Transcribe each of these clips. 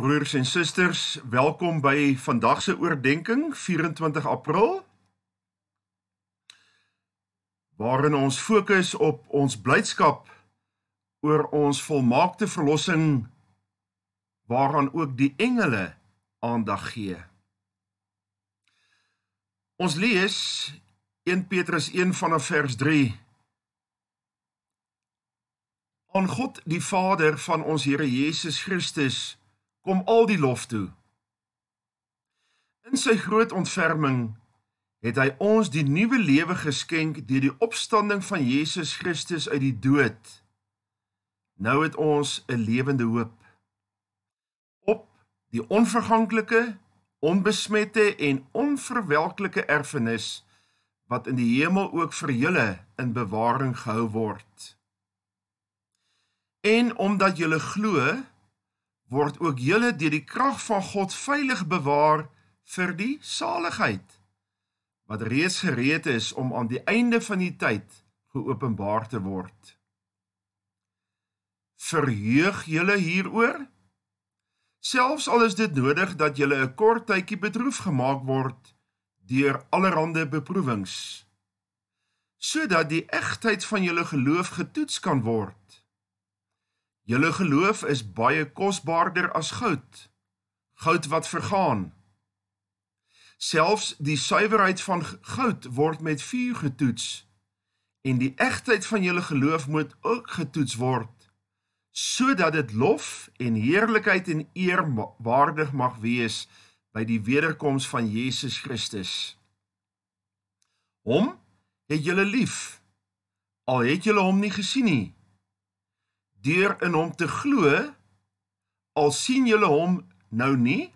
Broers en susters, welkom by vandag se oordeenking 24 April. Waarin ons fokus op ons blydskap oor ons volmaakte verlossing waaraan ook die engele aandag gee. Ons lees 1 Petrus 1 vanaf vers 3. aan God die Vader van ons Here Jesus Christus kom al die lof toe. In sy groot ontferming het hy ons die nuwe lewe geskenk deur die opstanding van Jesus Christus uit die dood. Nou het ons 'n lewende hoop op die onverganklike, onbesmette en onverwelklike erfenis wat in die hemel ook vir julle in bewaring gehou word. En omdat julle glo, word ook julle deur die krag van God veilig bewaar vir die saligheid wat reeds gereed is om aan die einde van die tyd geopenbaar te word. Verheug julle hieroor? Selfs al is dit nodig dat julle 'n kort tydjie bedroef gemaak word deur allerlei beproewings sodat die egtheid van julle geloof getoets kan word. Julle geloof is baie kosbaarder as goud. Goud wat vergaan. Selfs die suiwerheid van goud word met vuur getoets en die egtheid van julle geloof moet ook getoets word sodat dit lof en heerlikheid en eer waardig mag wees by die wederkoms van Jesus Christus. Hom het julle lief al het julle hom nie gesien nie deur in hom te glo al sien julle hom nou nie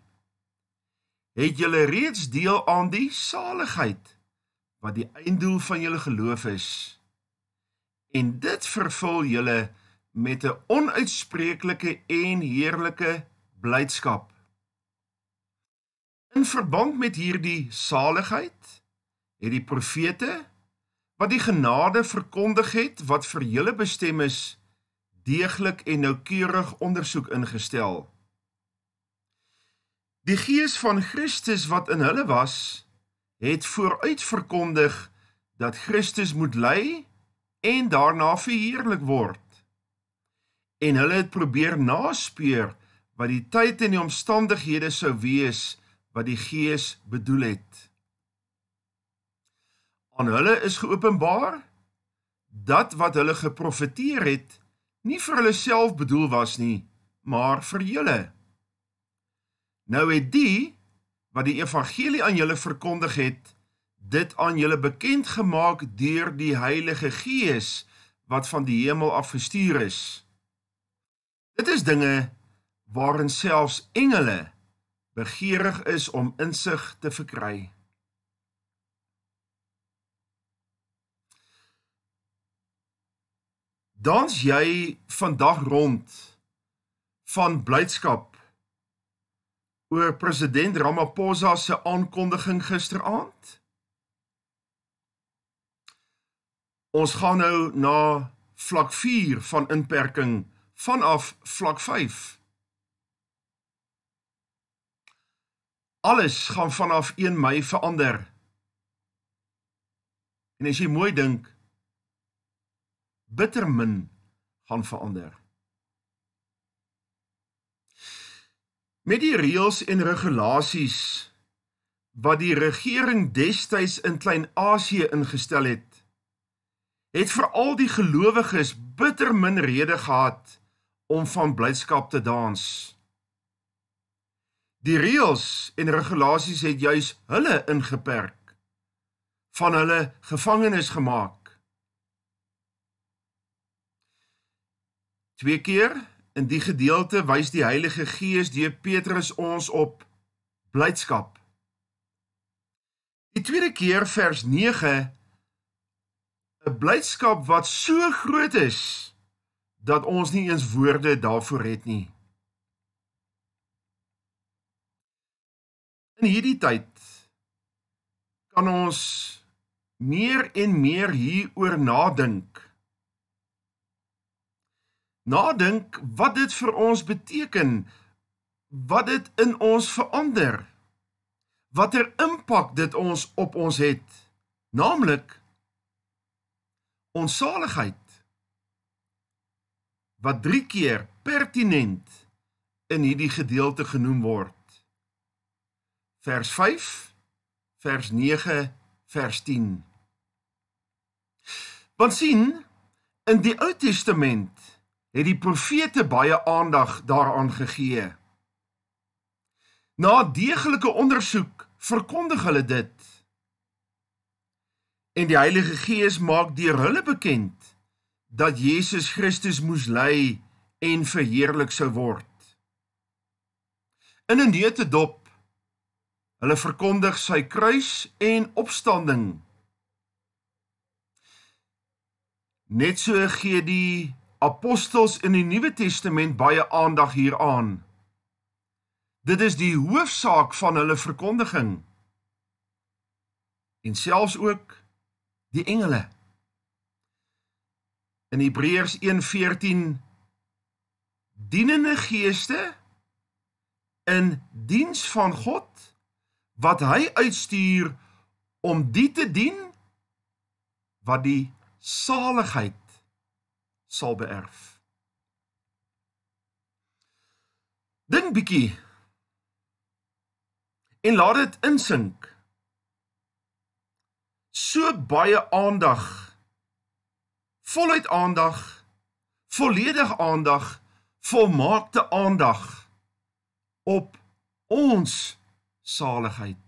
het julle reeds deel aan die saligheid wat die einddoel van julle geloof is en dit vervul julle met 'n onuitspreeklike en heerlike blydskap in verband met hierdie saligheid het die profete wat die genade verkondig het wat vir julle bestem is deeglik en noukeurig ondersoek ingestel. Die gees van Christus wat in hulle was, het vooruit verkondig dat Christus moet ly en daarna verheerlik word. En hulle het probeer naspeur wat die tyd en die omstandighede sou wees wat die gees bedoel het. Aan hulle is geopenbaar dat wat hulle geprofeteer het nie vir hulle self bedoel was nie, maar vir julle. Nou het die wat die evangelie aan julle verkondig het, dit aan julle bekend gemaak deur die Heilige Gees wat van die hemel af gestuur is. Dit is dinge waarin selfs engele begeerig is om insig te verkry. dans jy vandag rond van blydskap oor president Ramaphosa se aankondiging gisteraand? Ons gaan nou na vlak 4 van inperking vanaf vlak 5. Alles gaan vanaf 1 Mei verander. En as jy mooi dink, bitter min gaan verander. Met die reëls en regulasies wat die regering destyds in Klein-Asië ingestel het, het veral die gelowiges bitter min rede gehad om van blydskap te dans. Die reëls en regulasies het juis hulle ingeperk, van hulle gevangenes gemaak. twee keer in die gedeelte wys die Heilige Gees deur Petrus ons op blydskap. Die tweede keer vers 9 'n blydskap wat so groot is dat ons nie eens woorde daarvoor het nie. In hierdie tyd kan ons meer en meer hieroor nadink nadink wat dit vir ons beteken, wat dit in ons verander. Watter impak dit ons op ons het, naamlik ons saligheid wat 3 keer pertinent in hierdie gedeelte genoem word. Vers 5 vers 9 vers 10. Want sien, in die Ou Testament het die profete baie aandag daaraan gegee. Na deeglike ondersoek verkondig hulle dit. En die Heilige Gees maak deur hulle bekend dat Jesus Christus moes ly en verheerlik sou word. In 'n neute dop hulle verkondig sy kruis en opstanding. Net so gee die apostels in die Nuwe Testament baie aandag hieraan. Dit is die hoofsaak van hulle verkondiging. En selfs ook die engele. In Hebreërs 1:14 dienende geeste in diens van God wat hy uitstuur om die te dien wat die saligheid sal beerf. Dink bietjie en laat dit insink. So baie aandag. Voluit aandag. Volledig aandag. Volmaakte aandag op ons saligheid.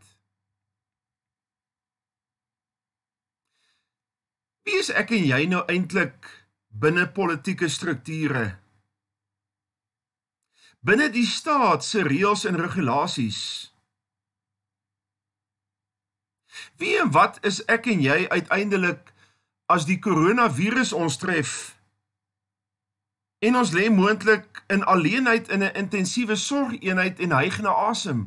Wie is ek en jy nou eintlik? binne politieke strukture. Binne die staat se reëls en regulasies. Wie en wat is ek en jy uiteindelik as die koronavirus ons tref? En ons lê moontlik in alleenheid in 'n intensiewe sorgeenheid en hyg na asem.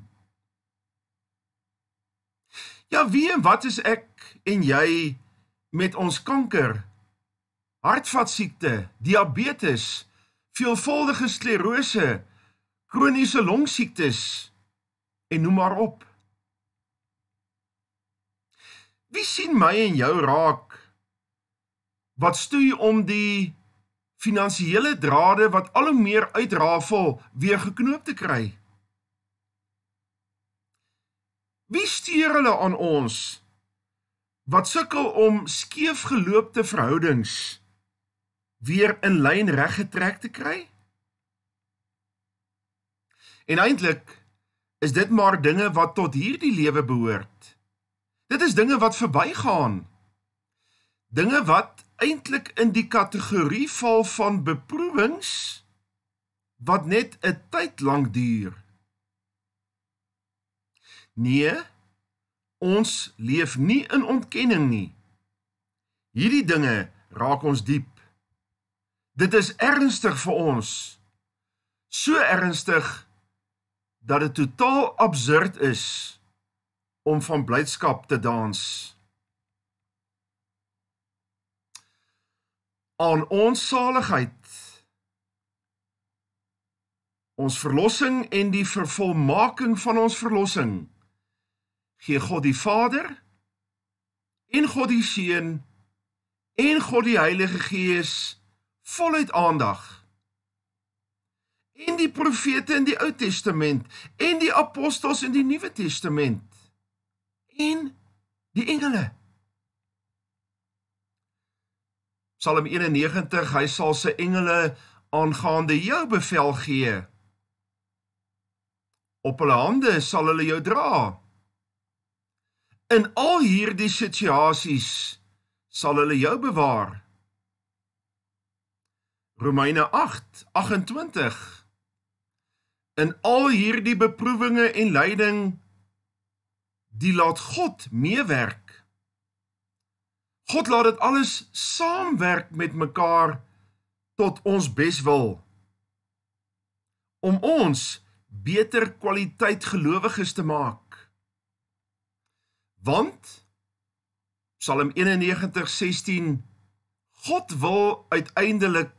Ja, wie en wat is ek en jy met ons kanker? hartvaskiekte, diabetes, veelvuldige sklerose, kroniese longsiektes en noem maar op. Wie sien my en jou raak? Wat stoei om die finansiële drade wat al hoe meer uitrafel weer geknoop te kry? Wie stuur hulle aan ons? Wat sukkel om skeef geloopte verhoudings weer in lyn reggetrek te kry? En eintlik is dit maar dinge wat tot hierdie lewe behoort. Dit is dinge wat verbygaan. Dinge wat eintlik in die kategorie val van beproewings wat net 'n tyd lank duur. Nee, ons leef nie in ontkenning nie. Hierdie dinge raak ons diep. Dit is ernstig vir ons. So ernstig dat dit totaal absurd is om van blydskap te dans. Aan ons saligheid ons verlossing en die vervolmaking van ons verlossing gee God die Vader en God die Seun en God die Heilige Gees voluit aandag. En die profete in die Ou Testament en die apostels in die Nuwe Testament en die engele. Psalm 91, hy sal sy engele aangaande jou bevel gee. Op hulle hande sal hulle jou dra. In al hierdie situasies sal hulle jou bewaar. Romeine 8:28 In al hierdie beproewinge en lyding die laat God meewerk. God laat dit alles saamwerk met mekaar tot ons beswil om ons beter kwaliteit gelowiges te maak. Want Psalm 91:16 God wil uiteindelik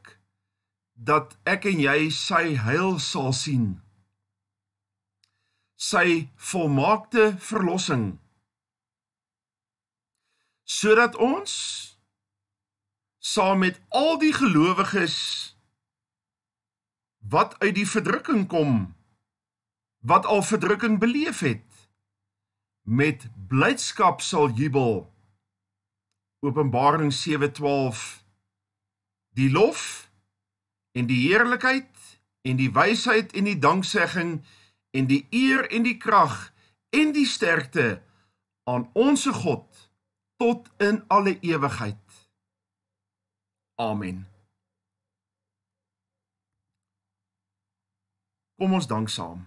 dat ek en jy sy heil sal sien. Sy volmaakte verlossing. Sodat ons saam met al die gelowiges wat uit die verdrukking kom, wat al verdrukking beleef het, met blydskap sal jubel. Openbaring 7:12 Die lof en die heerlikheid en die wysheid en die danksegging en die eer en die krag en die sterkte aan onsse God tot in alle ewigheid. Amen. Kom ons dank saam.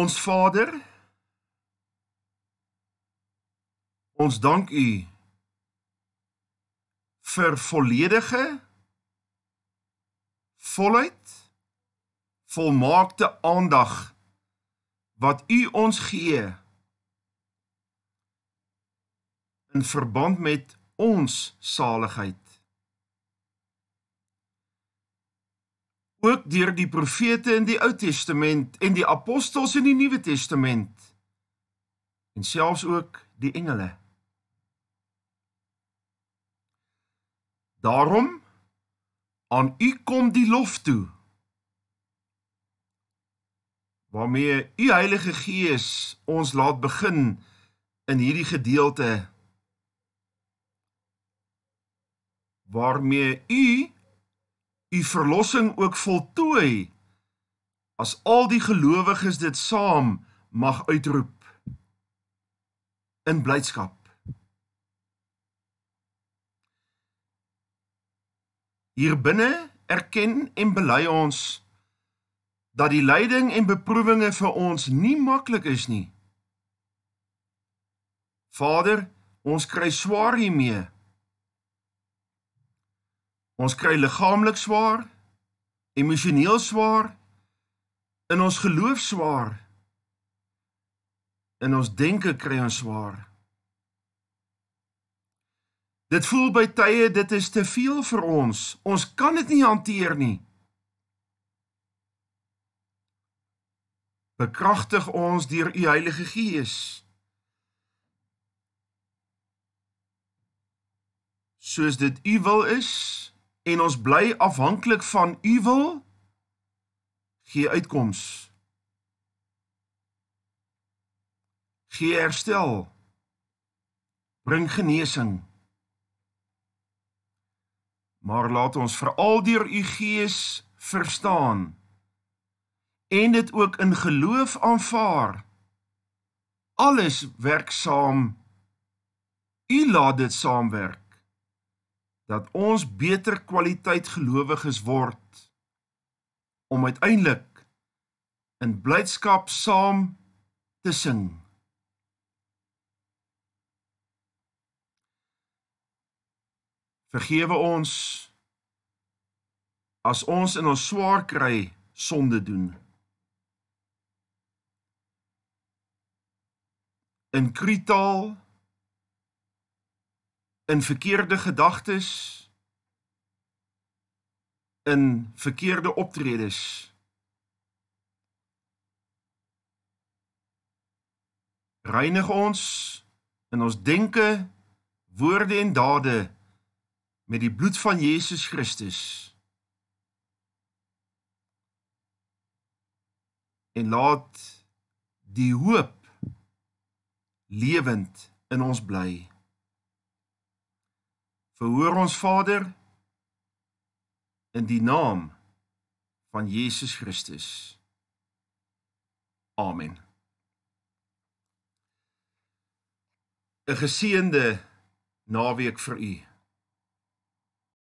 Ons Vader, ons dank U vir volledige volheid volmaakte aandag wat u ons gee in verband met ons saligheid ook deur die profete in die Ou Testament en die apostels in die Nuwe Testament en selfs ook die engele Daarom aan u kom die lof toe. Waarmee u Heilige Gees ons laat begin in hierdie gedeelte waarmee u u verlossing ook voltooi as al die gelowiges dit saam mag uitroep in blydskap. Hierbinne erken en bely ons dat die lyding en beproewinge vir ons nie maklik is nie. Vader, ons kry swaar hiermee. Ons kry liggaamlik swaar, emosioneel swaar, in ons geloof swaar. In ons denke kry ons swaar. Dit voel by tye dit is te veel vir ons. Ons kan dit nie hanteer nie. Bekragtig ons deur u Heilige Gees. Soos dit u wil is en ons bly afhanklik van u wil gee uitkoms. Gee herstel. Bring genesing maar laat ons veral deur u gees verstaan en dit ook in geloof aanvaar alles werk saam u laat dit saamwerk dat ons beter kwaliteit gelowiges word om uiteindelik in blydskap saam te sing Vergewe ons as ons in ons swaar kry sonde doen. In kritaal in verkeerde gedagtes in verkeerde optredes. Reinig ons in ons denke, woorde en dade met die bloed van Jesus Christus. En laat die hoop lewend in ons bly. Verhoor ons Vader in die naam van Jesus Christus. Amen. 'n Geseënde naweek vir u.